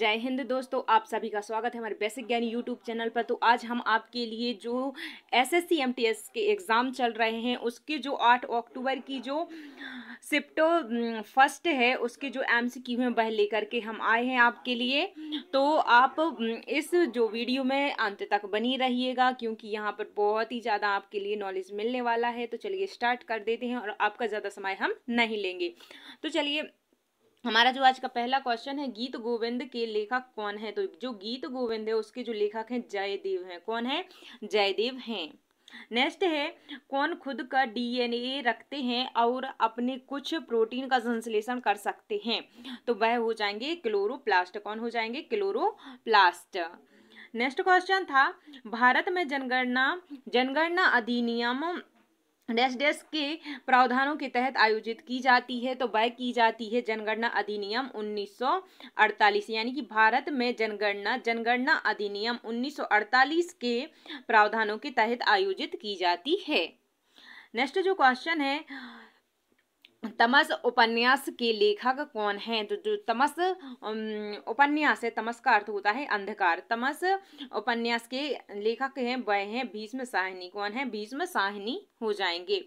जय हिंद दोस्तों आप सभी का स्वागत है हमारे बेसिक ज्ञान यूट्यूब चैनल पर तो आज हम आपके लिए जो एसएससी एमटीएस के एग्ज़ाम चल रहे हैं उसके जो 8 अक्टूबर की जो सिप्टो हम्म, फर्स्ट है उसके जो एम सी क्यू में वह लेकर के हम आए हैं आपके लिए तो आप हम्म, इस जो वीडियो में अंत तक बनी रहिएगा क्योंकि यहाँ पर बहुत ही ज़्यादा आपके लिए नॉलेज मिलने वाला है तो चलिए स्टार्ट कर देते हैं और आपका ज़्यादा समय हम नहीं लेंगे तो चलिए हमारा जो आज का पहला क्वेश्चन है गीत गोविंद के लेखक कौन है तो जो गीत गोविंद है उसके जो लेखक हैं जयदेव हैं कौन है जयदेव हैं नेक्स्ट है कौन खुद का डीएनए रखते हैं और अपने कुछ प्रोटीन का संश्लेषण कर सकते हैं तो वह हो जाएंगे क्लोरोप्लास्ट कौन हो जाएंगे क्लोरोप्लास्ट नेक्स्ट क्वेश्चन था भारत में जनगणना जनगणना अधिनियम डैश डेस्क के प्रावधानों के तहत आयोजित की जाती है तो वह की जाती है जनगणना अधिनियम 1948 यानी कि भारत में जनगणना जनगणना अधिनियम 1948 के प्रावधानों के तहत आयोजित की जाती है नेक्स्ट जो क्वेश्चन है तमस उपन्यास के लेखक कौन है तो जो तो तमस उपन्यास है तमस का अर्थ होता है अंधकार तमस उपन्यास के लेखक हैं वह हैं भीष्म साहनी कौन है भीष्म साहनी हो जाएंगे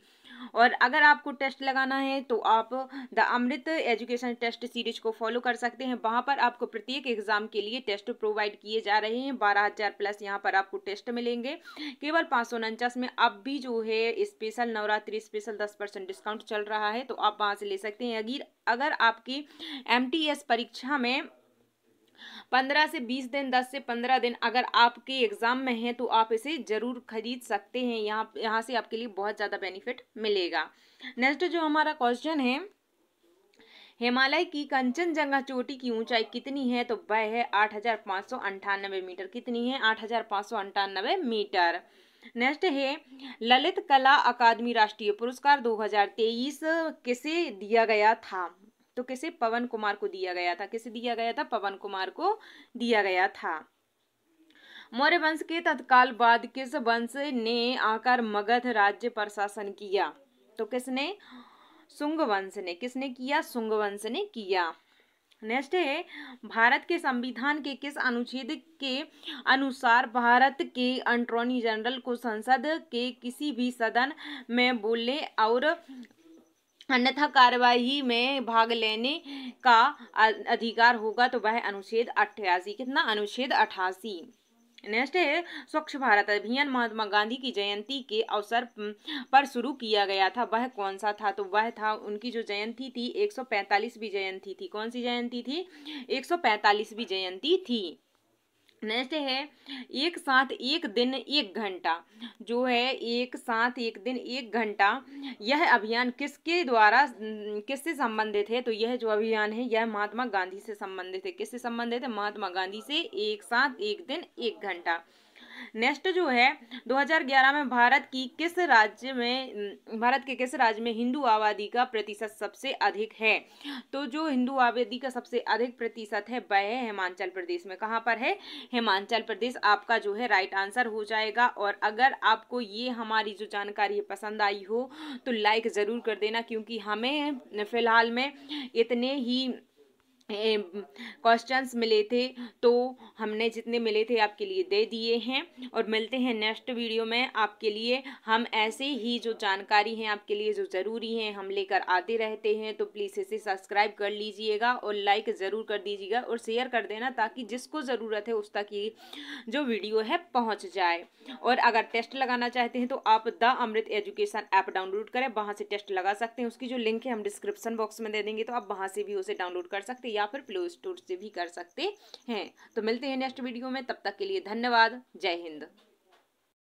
और अगर आपको टेस्ट लगाना है तो आप the Amrit education test series को फॉलो कर सकते हैं वहाँ पर आपको प्रत्येक एग्जाम के लिए टेस्ट प्रोवाइड किए जा रहे हैं बारह हज़ार प्लस यहाँ पर आपको टेस्ट मिलेंगे केवल पाँच सौ उनचास में अब भी जो है स्पेशल नवरात्रि स्पेशल दस परसेंट डिस्काउंट चल रहा है तो आप वहाँ से ले सकते हैं अगर आपकी एम परीक्षा में पंद्रह से बीस दिन दस से पंद्रह दिन अगर आपके एग्ज़ाम में है तो आप इसे ज़रूर खरीद सकते हैं यहाँ यहाँ से आपके लिए बहुत ज़्यादा बेनिफिट मिलेगा नेक्स्ट जो हमारा क्वेश्चन है हिमालय की कंचनजंगा चोटी की ऊंचाई कितनी है तो वह है आठ मीटर कितनी है आठ मीटर नेक्स्ट है ललित कला अकादमी राष्ट्रीय पुरस्कार 2023 किसे दिया गया था तो किसे पवन कुमार को दिया गया था किसे दिया गया था पवन कुमार को दिया गया था मौर्य वंश के तत्काल बाद किस वंश ने आकर मगध राज्य पर शासन किया तो किसने सुंग वंश ने किसने किया सुंग वंश ने किया नेक्स्ट है भारत के संविधान के किस अनुच्छेद के अनुसार भारत के अटॉर्नी जनरल को संसद के किसी भी सदन में बोलने और अन्यथा कार्यवाही में भाग लेने का अधिकार होगा तो वह अनुच्छेद अट्ठासी कितना अनुच्छेद अठासी नेक्स्ट है स्वच्छ भारत अभियान महात्मा गांधी की जयंती के अवसर पर शुरू किया गया था वह कौन सा था तो वह था उनकी जो जयंती थी 145वीं जयंती थी कौन सी जयंती थी 145वीं जयंती थी नेक्स्ट है एक साथ एक दिन एक घंटा जो है एक साथ एक दिन एक घंटा यह अभियान किसके द्वारा किससे संबंधित है तो यह जो अभियान है यह महात्मा गांधी से संबंधित है किससे संबंधित है महात्मा गांधी से एक साथ एक दिन एक घंटा नेक्स्ट जो है 2011 में भारत की किस राज्य में भारत के किस राज्य में हिंदू आबादी का प्रतिशत सबसे अधिक है तो जो हिंदू आबादी का सबसे अधिक प्रतिशत है वह है हिमाचल प्रदेश में कहाँ पर है हिमाचल प्रदेश आपका जो है राइट आंसर हो जाएगा और अगर आपको ये हमारी जो जानकारी पसंद आई हो तो लाइक ज़रूर कर देना क्योंकि हमें फ़िलहाल में इतने ही क्वेश्चंस मिले थे तो हमने जितने मिले थे आपके लिए दे दिए हैं और मिलते हैं नेक्स्ट वीडियो में आपके लिए हम ऐसे ही जो जानकारी हैं आपके लिए जो ज़रूरी हैं हम लेकर आते रहते हैं तो प्लीज़ इसे सब्सक्राइब कर लीजिएगा और लाइक ज़रूर कर दीजिएगा और शेयर कर देना ताकि जिसको ज़रूरत है उस तक ये जो वीडियो है पहुँच जाए और अगर टेस्ट लगाना चाहते हैं तो आप the Amrit education app download करें वहाँ से टेस्ट लगा सकते हैं उसकी जो लिंक है हम डिस्क्रिप्सन बॉक्स में दे देंगे तो आप वहाँ से भी उसे डाउनलोड कर सकते हैं या फिर प्ले स्टोर से भी कर सकते हैं तो मिलते हैं नेक्स्ट वीडियो में तब तक के लिए धन्यवाद जय हिंद